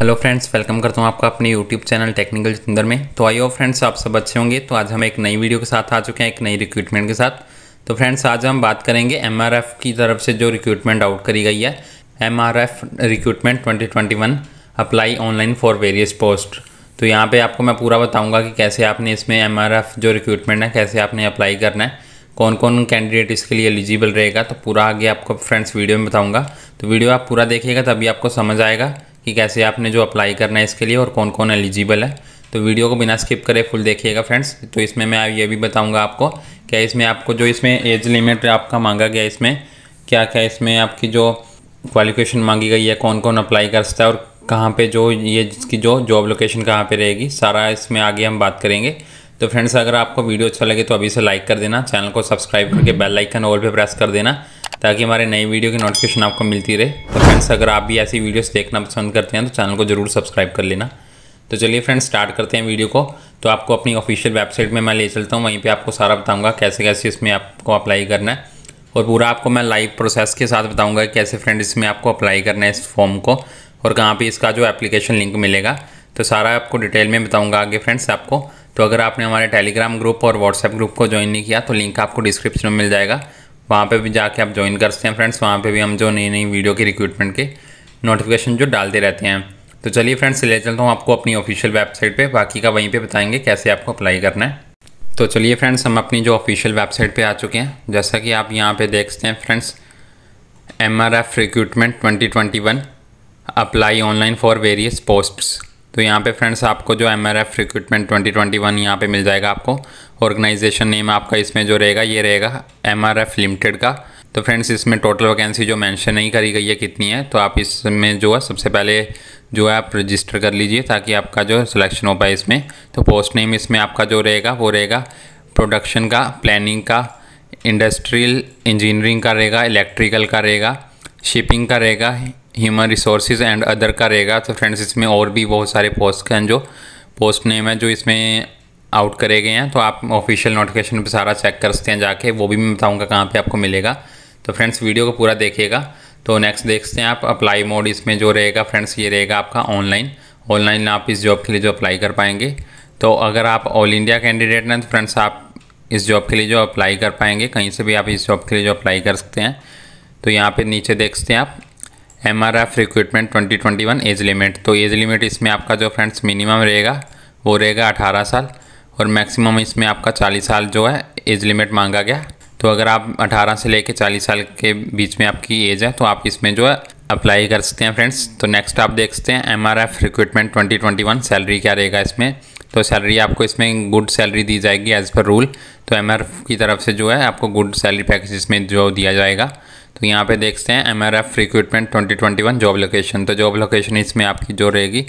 hello friends welcome करता हूँ आपका अपने यूट्यूब चैनल टेक्निकल जितेंद्र में तो आई फ्रेंड्स आप सब अच्छे होंगे तो आज हम एक नई वीडियो के साथ आ चुके हैं एक नई रिक्रूटमेंट के साथ तो फ्रेंड्स आज हम बात करेंगे एम की तरफ से जो रिक्रूटमेंट आउट करी गई है M recruitment twenty apply online for various post तो यहाँ पर आपको मैं पूरा बताऊँगा कि कैसे आपने इसमें एम जो रिक्रूटमेंट है कैसे आपने अप्लाई करना है कौन कौन कैंडिडेट इसके लिए एलिजिबल रहेगा तो पूरा आगे आपको फ्रेंड्स वीडियो में बताऊँगा तो वीडियो आप पूरा देखिएगा तभी आपको समझ आएगा कि कैसे आपने जो अप्लाई करना है इसके लिए और कौन कौन एलिजिबल है तो वीडियो को बिना स्किप करे फुल देखिएगा फ्रेंड्स तो इसमें मैं ये भी बताऊँगा आपको क्या इसमें आपको जो इसमें एज लिमिट आपका मांगा गया इसमें क्या क्या इसमें आपकी जो क्वालिफिकेशन मांगी गई है कौन कौन अप्लाई कर सकता है और कहाँ पे जो ये जिसकी जो जॉब लोकेशन कहाँ पे रहेगी सारा इसमें आगे हम बात करेंगे तो फ्रेंड्स अगर आपको वीडियो अच्छा लगे तो अभी से लाइक कर देना चैनल को सब्सक्राइब करके बेल आइकन ऑल भी प्रेस कर देना ताकि हमारे नई वीडियो की नोटिफिकेशन आपको मिलती रहे तो फ्रेंड्स अगर आप भी ऐसी वीडियोस देखना पसंद करते हैं तो चैनल को जरूर सब्सक्राइब कर लेना तो चलिए फ्रेंड्स स्टार्ट करते हैं वीडियो को तो आपको अपनी ऑफिशियल वेबसाइट में मैं ले चलता हूँ वहीं पर आपको सारा बताऊँगा कैसे कैसे इसमें आपको अप्लाई करना है और पूरा आपको मैं लाइव प्रोसेस के साथ बताऊँगा कैसे फ्रेंड इसमें आपको अप्लाई करना है इस फॉर्म को और कहाँ पर इसका जो एप्लीकेशन लिंक मिलेगा तो सारा आपको डिटेल में बताऊँगा आगे फ्रेंड्स आपको तो अगर आपने हमारे टेलीग्राम ग्रुप और व्हाट्सएप ग्रुप को ज्वाइन नहीं किया तो लिंक आपको डिस्क्रिप्शन में मिल जाएगा वहाँ पे भी जाके आप ज्वाइन कर सकते हैं फ्रेंड्स वहाँ पे भी हम जो नई नई वीडियो के रिक्रूटमेंट के नोटिफिकेशन जो डालते रहते हैं तो चलिए फ्रेंड्स ले चलता हूँ आपको अपनी ऑफिशियल वेबसाइट पे बाकी का वहीं पे बताएंगे कैसे आपको अप्लाई करना है तो चलिए फ्रेंड्स हम अपनी जो ऑफिशियल वेबसाइट पर आ चुके हैं जैसा कि आप यहाँ पर देख सकते हैं friends M R F recruitment twenty twenty one apply online for various posts तो यहाँ पे फ्रेंड्स आपको जो M R F recruitment twenty twenty one यहाँ पर मिल जाएगा आपको ऑर्गेनाइजेशन नेम आपका इसमें जो रहेगा ये रहेगा एम आर एफ लिमिटेड का तो फ्रेंड्स इसमें टोटल वैकेंसी जो मेंशन नहीं करी गई है कितनी है तो आप इसमें जो है सबसे पहले जो है आप रजिस्टर कर लीजिए ताकि आपका जो सिलेक्शन हो पाए इसमें तो पोस्ट नेम इसमें आपका जो रहेगा वो रहेगा प्रोडक्शन का प्लानिंग का इंडस्ट्रियल इंजीनियरिंग का रहेगा इलेक्ट्रिकल का रहेगा शिपिंग का रहेगा ह्यूमन रिसोर्सेज एंड अदर का रहेगा तो फ्रेंड्स इसमें और भी बहुत सारे पोस्ट हैं जो पोस्ट नेम है जो इसमें आउट करे गए हैं तो आप ऑफिशियल नोटिफिकेशन पर सारा चेक कर सकते हैं जाके वो भी मैं बताऊँगा कहाँ पर आपको मिलेगा तो फ्रेंड्स वीडियो को पूरा देखिएगा तो नेक्स्ट देखते हैं आप अप्लाई मोड इसमें जो रहेगा फ्रेंड्स ये रहेगा आपका ऑनलाइन ऑनलाइन आप इस जॉब के लिए जो अप्लाई कर पाएंगे तो अगर आप ऑल इंडिया कैंडिडेट हैं तो फ्रेंड्स आप इस जॉब के लिए जो अप्लाई कर पाएंगे कहीं से भी आप इस जॉब के लिए जो अप्लाई कर सकते हैं तो यहाँ पे नीचे देख सकते हैं आप M R F recruitment twenty twenty one age limit तो एज लिमिट इसमें आपका जो फ्रेंड्स मिनिमम रहेगा वो रहेगा अठारह साल और मैक्सिमम इसमें आपका चालीस साल जो है एज लिमिट मांगा गया तो अगर आप अठारह से लेकर चालीस साल के बीच में आपकी एज है तो आप इसमें जो है अप्लाई कर सकते हैं फ्रेंड्स तो नेक्स्ट आप देखते हैं M R F recruitment twenty twenty one salary क्या रहेगा इसमें तो सैलरी आपको इसमें गुड सैलरी दी जाएगी एज़ पर रूल तो एम आर एफ की तरफ से जो है आपको गुड सैलरी पैकेज इसमें जो दिया जाएगा तो यहाँ पे देखते हैं M R F recruitment twenty twenty one job location तो जॉब लोकेशन इसमें आपकी जो रहेगी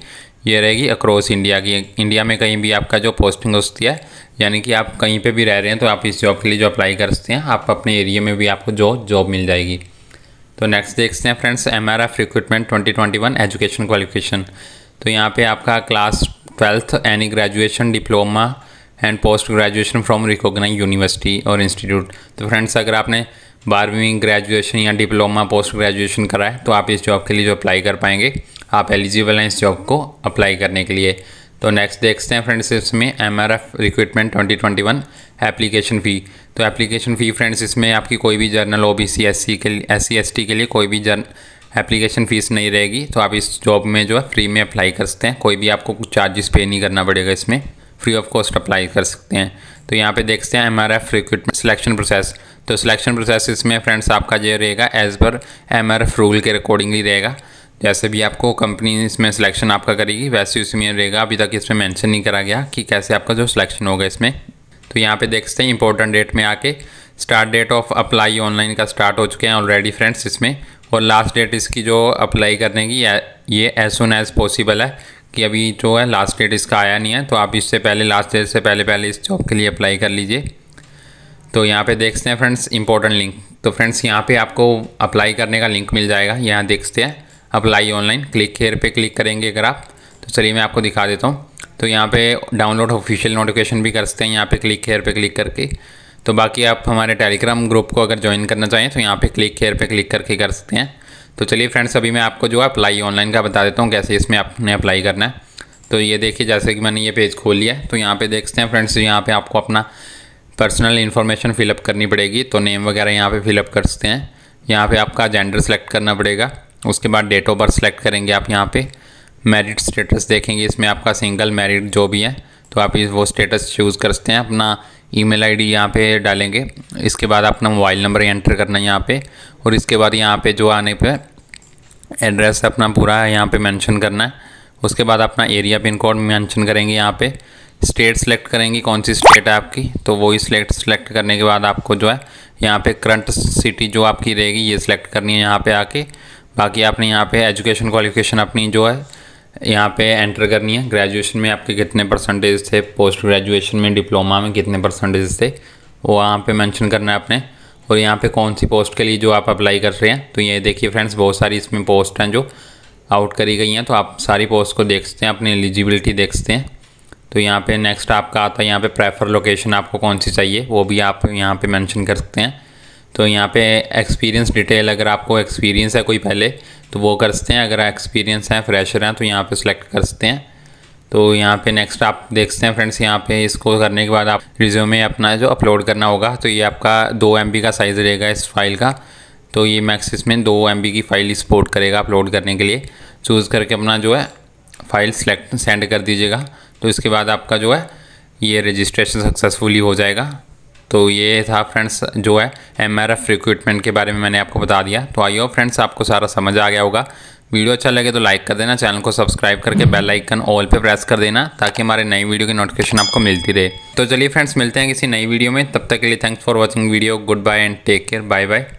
ये रहेगी अक्रॉस इंडिया की इंडिया में कहीं भी आपका जो पोस्टिंग होती है यानी कि आप कहीं पे भी रह रहे हैं तो आप इस जॉब के लिए जो अप्लाई कर सकते हैं आप अपने एरिया में भी आपको जो जॉब मिल जाएगी तो नेक्स्ट देखते हैं friends M R F recruitment twenty twenty one education qualification तो यहाँ पे आपका class twelfth any graduation diploma and post graduation from recognise university और इंस्टीट्यूट तो फ्रेंड्स अगर आपने बारहवीं ग्रेजुएशन या डिप्लोमा पोस्ट ग्रेजुएशन करा है तो आप इस जॉब के लिए जो अप्लाई कर पाएंगे आप एलिजिबल हैं इस जॉब को अप्लाई करने के लिए तो नेक्स्ट देखते हैं फ्रेंड्स इसमें M R F recruitment twenty twenty one application fee तो एप्लीकेशन फ़ी फ्रेंड्स इसमें आपकी कोई भी general O B C S C के लिए एस सी एस टी के लिए कोई भी जर्न एप्लीकेशन फ़ीस नहीं रहेगी तो आप इस जॉब में जो है फ्री में अप्लाई कर सकते हैं कोई भी आपको चार्जेस पे नहीं करना पड़ेगा इसमें फ्री ऑफ कॉस्ट अप्लाई कर सकते हैं तो यहाँ पे देखते हैं M R F recruitment selection process तो सिलेक्शन प्रोसेस इसमें फ्रेंड्स आपका जो रहेगा एज पर एम आर एफ रूल के अकॉर्डिंगली रहेगा जैसे भी आपको कंपनी इसमें सिलेक्शन आपका करेगी वैसे उसमें रहेगा अभी तक इसमें मैंशन नहीं करा गया कि कैसे आपका जो सिलेक्शन होगा इसमें तो यहाँ पे देखते हैं इंपॉर्टेंट डेट में आके start date of apply online का स्टार्ट हो चुके हैं ऑलरेडी फ्रेंड्स इसमें और लास्ट डेट इसकी जो अप्लाई करने की ये एज सुन एज़ पॉसिबल है कि अभी जो है लास्ट डेट इसका आया नहीं है तो आप इससे पहले लास्ट डेट से पहले पहले इस जॉब के लिए अप्लाई कर लीजिए तो यहाँ पे देखते हैं फ्रेंड्स इंपॉर्टेंट लिंक तो फ्रेंड्स यहाँ पे आपको अप्लाई करने का लिंक मिल जाएगा यहाँ देखते हैं अप्लाई ऑनलाइन क्लिक हेयर पे क्लिक करेंगे अगर आप तो चलिए मैं आपको दिखा देता हूँ तो यहाँ पे डाउनलोड ऑफिशियल नोटिफिकेशन भी कर सकते हैं यहाँ पे क्लिक हेयर पे क्लिक करके तो बाकी आप हमारे टेलीग्राम ग्रुप को अगर ज्वाइन करना चाहें तो यहाँ पर क्लिक हेयर पर क्लिक करके कर सकते हैं तो चलिए फ्रेंड्स अभी मैं आपको जो है अप्लाई ऑनलाइन का बता देता हूँ कैसे इसमें आपने अप्लाई करना है तो ये देखिए जैसे कि मैंने ये पेज खोल लिया तो यहाँ पे देखते हैं फ्रेंड्स यहाँ पे आपको अपना पर्सनल इन्फॉर्मेशन फिलअप करनी पड़ेगी तो नेम वगैरह यहाँ पे फिलअप कर सकते हैं यहाँ पे आपका जेंडर सेलेक्ट करना पड़ेगा उसके बाद डेट ऑफ बर्थ सेलेक्ट करेंगे आप यहाँ पे मैरिड स्टेटस देखेंगे इसमें आपका सिंगल मैरिड जो भी है तो आप वो स्टेटस चूज़ कर सकते हैं अपना ईमेल डी यहाँ पे डालेंगे इसके बाद अपना मोबाइल नंबर एंटर करना है यहाँ पर और इसके बाद यहाँ पे जो आने पे एड्रेस अपना पूरा यहाँ पे मेंशन करना है उसके बाद अपना एरिया पिन कोड मेंशन करेंगे यहाँ पे स्टेट सेलेक्ट करेंगी कौन सी स्टेट है आपकी तो वही सिलेक्ट सेलेक्ट करने के बाद आपको जो है यहाँ पे करंट सिटी जो आपकी रहेगी ये सिलेक्ट करनी है यहाँ पे आके बाकी आपने यहाँ पे एजुकेशन क्वालिफिकेशन अपनी जो है यहाँ पे एंटर करनी है ग्रेजुएशन में आपके कितने परसेंटेज थे पोस्ट ग्रेजुएशन में डिप्लोमा में कितने परसेंटेज थे वो वहाँ पर मैंशन करना है आपने और यहाँ पे कौन सी पोस्ट के लिए जो आप अप्लाई कर रहे हैं तो ये देखिए फ्रेंड्स बहुत सारी इसमें पोस्ट हैं जो आउट करी गई हैं तो आप सारी पोस्ट को देखते हैं अपनी एलिजिबिलिटी देखते हैं तो यहाँ पे नेक्स्ट आपका आता है यहाँ पे प्रेफर लोकेशन आपको कौन सी चाहिए वो भी आप यहाँ पे मेंशन कर सकते हैं तो यहाँ पे एक्सपीरियंस डिटेल अगर आपको एक्सपीरियंस है कोई पहले तो वो कर सकते हैं अगर एक्सपीरियंस है फ्रेशर हैं तो यहाँ पे सिलेक्ट कर सकते हैं तो यहाँ पे नेक्स्ट आप देखते हैं फ्रेंड्स यहाँ पे इसको करने के बाद आप रिज्यूमे अपना जो अपलोड करना होगा तो ये आपका दो एम का साइज़ रहेगा इस फाइल का तो ये मैक्स इसमें दो एम की फ़ाइल सपोर्ट करेगा अपलोड करने के लिए चूज़ करके अपना जो है फ़ाइल सेलेक्ट सेंड कर दीजिएगा तो इसके बाद आपका जो है ये रजिस्ट्रेशन सक्सेसफुली हो जाएगा तो ये था फ्रेंड्स जो है एम रिक्रूटमेंट के बारे में मैंने आपको बता दिया तो आइए फ्रेंड्स आपको सारा समझ आ गया होगा वीडियो अच्छा लगे तो लाइक कर देना चैनल को सब्सक्राइब करके बेल आइकन ऑल पे प्रेस कर देना ताकि हमारे नई वीडियो की नोटिफिकेशन आपको मिलती रहे तो चलिए फ्रेंड्स मिलते हैं किसी नई वीडियो में तब तक के लिए thanks for watching video goodbye and take care bye bye